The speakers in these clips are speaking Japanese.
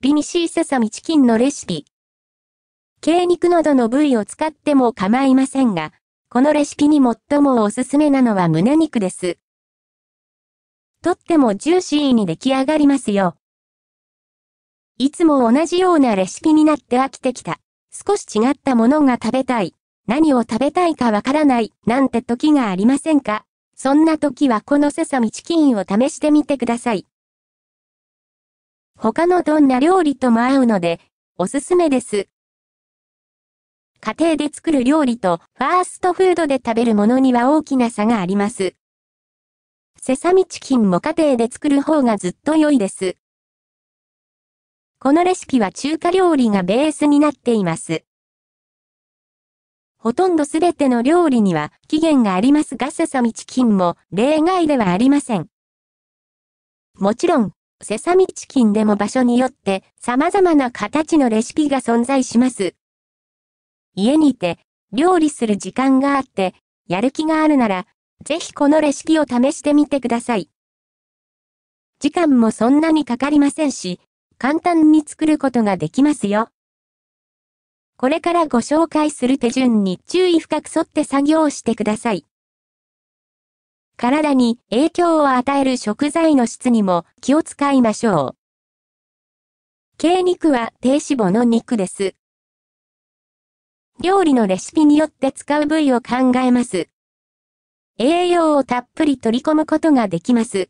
ビミシーセサミチキンのレシピ。鶏肉などの部位を使っても構いませんが、このレシピに最もおすすめなのは胸肉です。とってもジューシーに出来上がりますよ。いつも同じようなレシピになって飽きてきた。少し違ったものが食べたい。何を食べたいかわからない、なんて時がありませんかそんな時はこのセサミチキンを試してみてください。他のどんな料理とも合うので、おすすめです。家庭で作る料理とファーストフードで食べるものには大きな差があります。セサミチキンも家庭で作る方がずっと良いです。このレシピは中華料理がベースになっています。ほとんどすべての料理には期限がありますがセサミチキンも例外ではありません。もちろん、セサミチキンでも場所によって様々な形のレシピが存在します。家にて料理する時間があって、やる気があるなら、ぜひこのレシピを試してみてください。時間もそんなにかかりませんし、簡単に作ることができますよ。これからご紹介する手順に注意深く沿って作業してください。体に影響を与える食材の質にも気を使いましょう。鶏肉は低脂肪の肉です。料理のレシピによって使う部位を考えます。栄養をたっぷり取り込むことができます。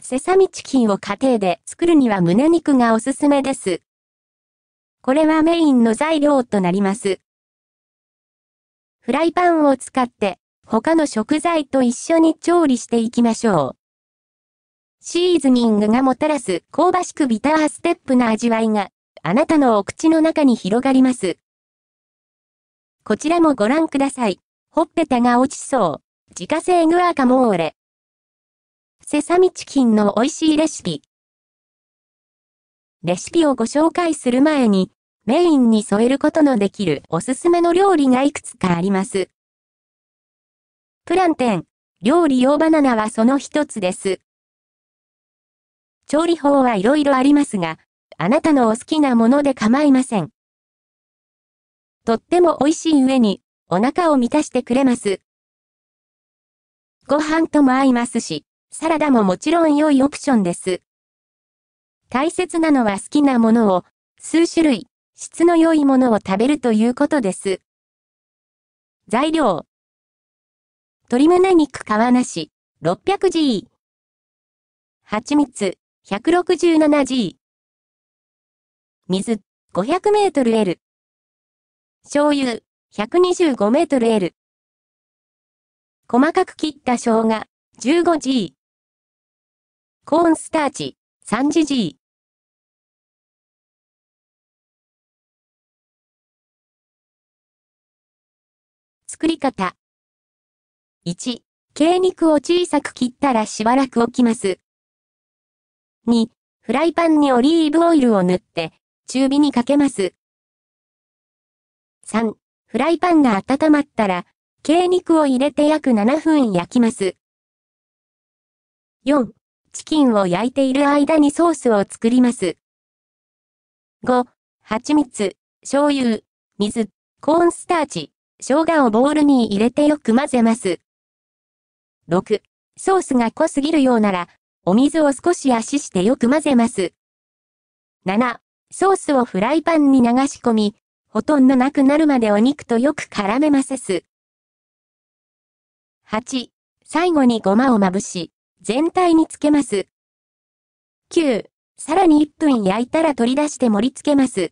セサミチキンを家庭で作るには胸肉がおすすめです。これはメインの材料となります。フライパンを使って他の食材と一緒に調理していきましょう。シーズニングがもたらす香ばしくビターステップな味わいが、あなたのお口の中に広がります。こちらもご覧ください。ほっぺたが落ちそう。自家製グアカモーレ。セサミチキンの美味しいレシピ。レシピをご紹介する前に、メインに添えることのできるおすすめの料理がいくつかあります。プランテン、料理用バナナはその一つです。調理法はいろいろありますが、あなたのお好きなもので構いません。とっても美味しい上に、お腹を満たしてくれます。ご飯とも合いますし、サラダももちろん良いオプションです。大切なのは好きなものを、数種類、質の良いものを食べるということです。材料、鶏胸肉皮なし、600G。蜂蜜、167G。水、500ml。醤油、125ml。細かく切った生姜、15G。コーンスターチ、30G。作り方。1、鶏肉を小さく切ったらしばらく置きます。2、フライパンにオリーブオイルを塗って、中火にかけます。3、フライパンが温まったら、鶏肉を入れて約7分焼きます。4、チキンを焼いている間にソースを作ります。5、蜂蜜、醤油、水、コーンスターチ、生姜をボウルに入れてよく混ぜます。6、ソースが濃すぎるようなら、お水を少し足してよく混ぜます。7、ソースをフライパンに流し込み、ほとんどなくなるまでお肉とよく絡めます。8、最後にごまをまぶし、全体につけます。9、さらに1分焼いたら取り出して盛り付けます。